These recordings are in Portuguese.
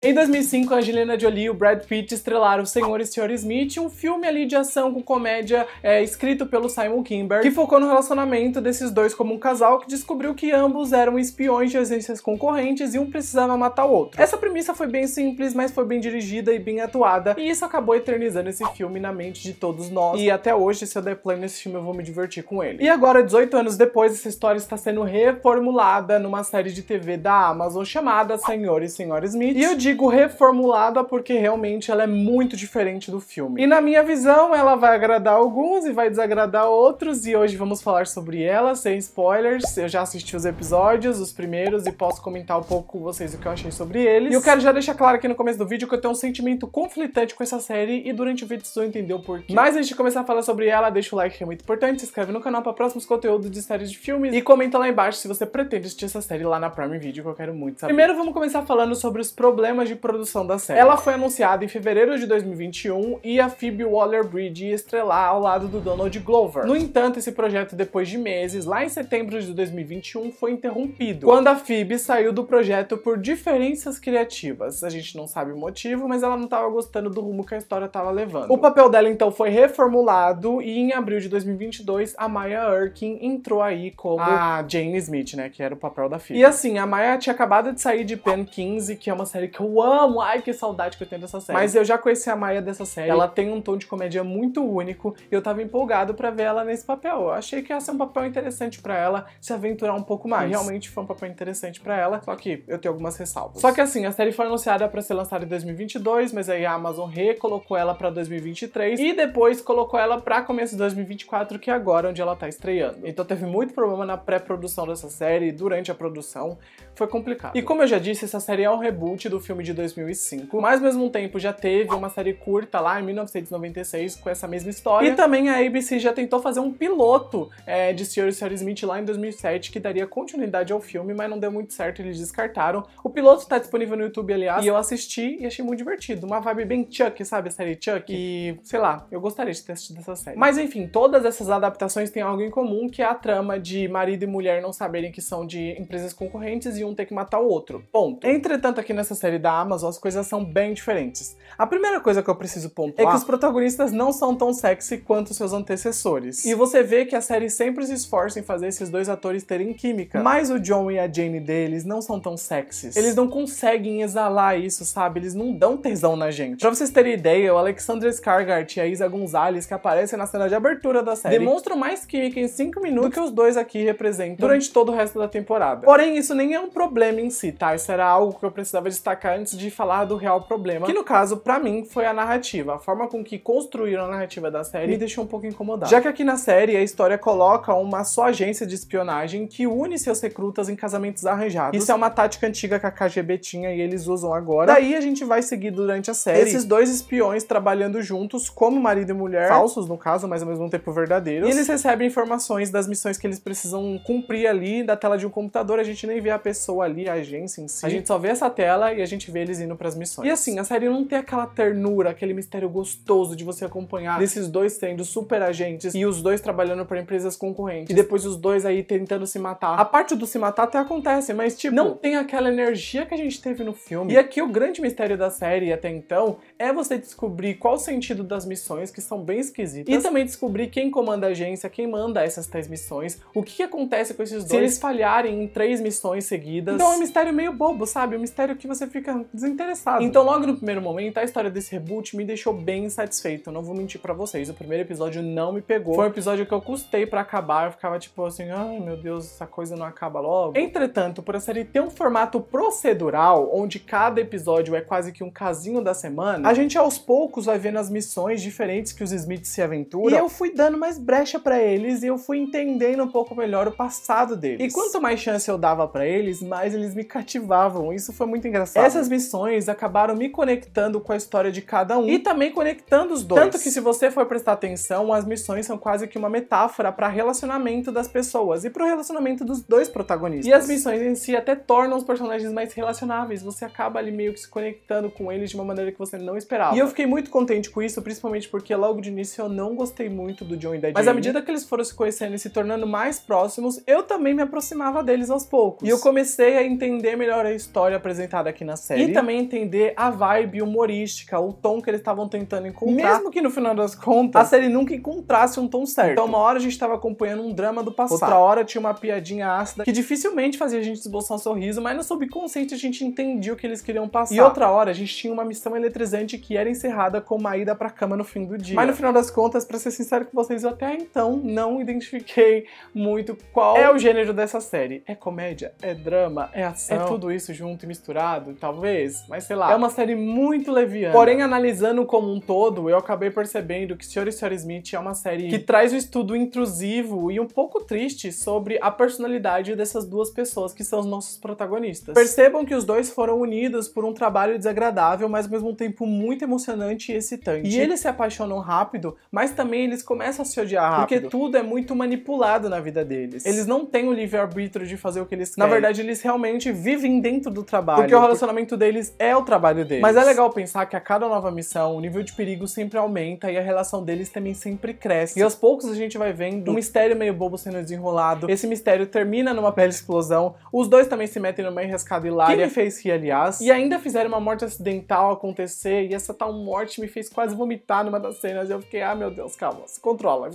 Em 2005, a Angelina Jolie e o Brad Pitt estrelaram Senhor e Senhor Smith, um filme ali de ação com comédia é, escrito pelo Simon Kimber, que focou no relacionamento desses dois como um casal que descobriu que ambos eram espiões de agências concorrentes e um precisava matar o outro. Essa premissa foi bem simples, mas foi bem dirigida e bem atuada, e isso acabou eternizando esse filme na mente de todos nós, e até hoje, se eu der play nesse filme, eu vou me divertir com ele. E agora, 18 anos depois, essa história está sendo reformulada numa série de TV da Amazon chamada Senhor e Senhor Smith, e eu digo reformulada porque realmente ela é muito diferente do filme. E na minha visão, ela vai agradar alguns e vai desagradar outros, e hoje vamos falar sobre ela, sem spoilers. Eu já assisti os episódios, os primeiros, e posso comentar um pouco com vocês o que eu achei sobre eles. E eu quero já deixar claro aqui no começo do vídeo que eu tenho um sentimento conflitante com essa série, e durante o vídeo vocês vão entender o porquê. Mas antes de começar a falar sobre ela, deixa o like que é muito importante, se inscreve no canal para próximos conteúdos de séries de filmes, e comenta lá embaixo se você pretende assistir essa série lá na Prime Video, que eu quero muito saber. Primeiro vamos começar falando sobre os problemas problemas de produção da série. Ela foi anunciada em fevereiro de 2021 e a Phoebe Waller-Bridge ia estrelar ao lado do Donald Glover. No entanto, esse projeto, depois de meses, lá em setembro de 2021, foi interrompido, quando a Phoebe saiu do projeto por diferenças criativas. A gente não sabe o motivo, mas ela não estava gostando do rumo que a história estava levando. O papel dela, então, foi reformulado e em abril de 2022, a Maya Erkin entrou aí como a Jane Smith, né, que era o papel da Phoebe. E assim, a Maya tinha acabado de sair de Pen 15, que é uma série que eu eu amo. Ai, que saudade que eu tenho dessa série. Mas eu já conheci a Maia dessa série. Ela tem um tom de comédia muito único e eu tava empolgado para ver ela nesse papel. Eu achei que ia ser um papel interessante para ela se aventurar um pouco mais. realmente foi um papel interessante para ela, só que eu tenho algumas ressalvas. Só que assim, a série foi anunciada para ser lançada em 2022, mas aí a Amazon recolocou ela para 2023 e depois colocou ela para começo de 2024, que é agora onde ela tá estreando. Então teve muito problema na pré-produção dessa série, durante a produção, foi complicado. E como eu já disse, essa série é um reboot do filme filme de 2005, mas ao mesmo tempo já teve uma série curta lá em 1996 com essa mesma história. E também a ABC já tentou fazer um piloto é, de Senhor e Senhor Smith lá em 2007 que daria continuidade ao filme, mas não deu muito certo, eles descartaram. O piloto tá disponível no YouTube, aliás, e eu assisti e achei muito divertido. Uma vibe bem Chuck, sabe? A série Chuck. E, sei lá, eu gostaria de ter assistido essa série. Mas enfim, todas essas adaptações têm algo em comum, que é a trama de marido e mulher não saberem que são de empresas concorrentes e um ter que matar o outro. Ponto. Entretanto, aqui nessa série da da Amazon, as coisas são bem diferentes. A primeira coisa que eu preciso pontuar é que os protagonistas não são tão sexy quanto seus antecessores. E você vê que a série sempre se esforça em fazer esses dois atores terem química. Mas o John e a Jane deles não são tão sexys. Eles não conseguem exalar isso, sabe? Eles não dão tesão na gente. Pra vocês terem ideia, o Alexandre Skargart e a Isa Gonzalez, que aparecem na cena de abertura da série, demonstram mais química em 5 minutos do que os dois aqui representam durante todo o resto da temporada. Porém, isso nem é um problema em si, tá? Isso era algo que eu precisava destacar antes de falar do real problema, que no caso, para mim, foi a narrativa. A forma com que construíram a narrativa da série me deixou um pouco incomodado. Já que aqui na série, a história coloca uma só agência de espionagem que une seus recrutas em casamentos arranjados. Isso é uma tática antiga que a KGB tinha e eles usam agora. Daí a gente vai seguir durante a série esses dois espiões trabalhando juntos como marido e mulher, falsos no caso, mas ao mesmo tempo verdadeiros. E eles recebem informações das missões que eles precisam cumprir ali da tela de um computador. A gente nem vê a pessoa ali, a agência em si. A gente só vê essa tela e a gente gente vê eles indo pras missões. E assim, a série não tem aquela ternura, aquele mistério gostoso de você acompanhar desses dois sendo super agentes e os dois trabalhando para empresas concorrentes. E depois os dois aí tentando se matar. A parte do se matar até acontece, mas tipo, não tem aquela energia que a gente teve no filme. E aqui o grande mistério da série até então é você descobrir qual o sentido das missões, que são bem esquisitas. E também descobrir quem comanda a agência, quem manda essas três missões, o que, que acontece com esses dois. Se eles falharem em três missões seguidas. Então é um mistério meio bobo, sabe? Um mistério que você fica, desinteressado. Então, logo no primeiro momento, a história desse reboot me deixou bem insatisfeito. Eu não vou mentir para vocês. O primeiro episódio não me pegou. Foi um episódio que eu custei para acabar. Eu ficava tipo assim, ai meu Deus, essa coisa não acaba logo. Entretanto, por a série ter um formato procedural, onde cada episódio é quase que um casinho da semana, a gente aos poucos vai vendo as missões diferentes que os Smiths se aventuram. E eu fui dando mais brecha para eles e eu fui entendendo um pouco melhor o passado deles. E quanto mais chance eu dava para eles, mais eles me cativavam. Isso foi muito engraçado. Essa essas missões acabaram me conectando com a história de cada um e também conectando os dois. Tanto que se você for prestar atenção, as missões são quase que uma metáfora para relacionamento das pessoas e para o relacionamento dos dois protagonistas. E as missões em si até tornam os personagens mais relacionáveis, você acaba ali meio que se conectando com eles de uma maneira que você não esperava. E eu fiquei muito contente com isso, principalmente porque logo de início eu não gostei muito do John e da Jane. Mas à medida que eles foram se conhecendo e se tornando mais próximos, eu também me aproximava deles aos poucos. E eu comecei a entender melhor a história apresentada aqui na série. E também entender a vibe humorística, o tom que eles estavam tentando encontrar. Mesmo que no final das contas, a série nunca encontrasse um tom certo. Então, uma hora a gente estava acompanhando um drama do passado, outra hora tinha uma piadinha ácida que dificilmente fazia a gente esboçar um sorriso, mas no subconsciente a gente entendia o que eles queriam passar. E outra hora a gente tinha uma missão eletrizante que era encerrada com uma ida pra cama no fim do dia. Mas no final das contas, para ser sincero com vocês, eu até então não identifiquei muito qual é o gênero dessa série. É comédia? É drama? É ação? É tudo isso junto e misturado e tal talvez, mas sei lá. É uma série muito leviana. Porém, analisando como um todo, eu acabei percebendo que Senhor e Senhor Smith é uma série que traz um estudo intrusivo e um pouco triste sobre a personalidade dessas duas pessoas que são os nossos protagonistas. Percebam que os dois foram unidos por um trabalho desagradável, mas ao mesmo tempo muito emocionante e excitante. E eles se apaixonam rápido, mas também eles começam a se odiar rápido. Porque tudo é muito manipulado na vida deles. Eles não têm o livre-arbítrio de fazer o que eles querem. Na verdade, eles realmente vivem dentro do trabalho. Porque o relacionamento deles é o trabalho deles. Mas é legal pensar que a cada nova missão, o nível de perigo sempre aumenta e a relação deles também sempre cresce. E aos poucos a gente vai vendo um mistério meio bobo sendo desenrolado. Esse mistério termina numa pele explosão. Os dois também se metem numa enrascada hilária. Que me fez rir, aliás. E ainda fizeram uma morte acidental acontecer. E essa tal morte me fez quase vomitar numa das cenas. E eu fiquei, ah, meu Deus, calma, se controla.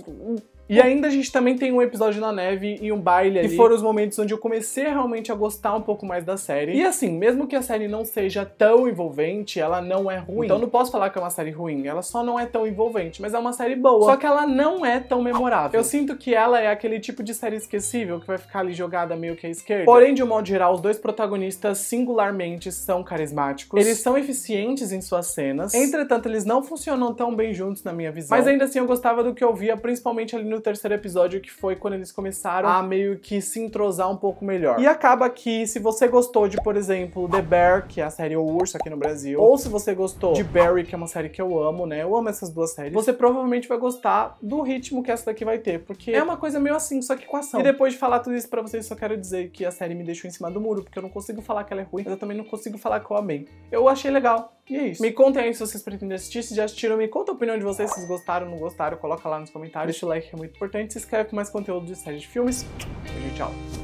E ainda a gente também tem um episódio na neve e um baile ali. Que foram os momentos onde eu comecei realmente a gostar um pouco mais da série. E assim, mesmo que a série não seja tão envolvente, ela não é ruim. Então não posso falar que é uma série ruim, ela só não é tão envolvente, mas é uma série boa. Só que ela não é tão memorável. Eu sinto que ela é aquele tipo de série esquecível que vai ficar ali jogada meio que à esquerda. Porém, de um modo geral, os dois protagonistas singularmente são carismáticos. Eles são eficientes em suas cenas. Entretanto, eles não funcionam tão bem juntos na minha visão. Mas ainda assim eu gostava do que eu via, principalmente ali no no terceiro episódio, que foi quando eles começaram ah. a meio que se entrosar um pouco melhor. E acaba que, se você gostou de, por exemplo, The Bear, que é a série O Urso aqui no Brasil, ou se você gostou de Barry, que é uma série que eu amo, né? Eu amo essas duas séries. Você provavelmente vai gostar do ritmo que essa daqui vai ter, porque é uma coisa meio assim, só que com ação. E depois de falar tudo isso pra vocês, só quero dizer que a série me deixou em cima do muro, porque eu não consigo falar que ela é ruim, mas eu também não consigo falar que eu amei. Eu achei legal. E é isso. Me contem aí se vocês pretendem assistir, se já assistiram, me conta a opinião de vocês, se vocês gostaram, não gostaram, coloca lá nos comentários. Deixa o like que é muito importante, se inscreve para mais conteúdo de série de filmes. Beijo, tchau.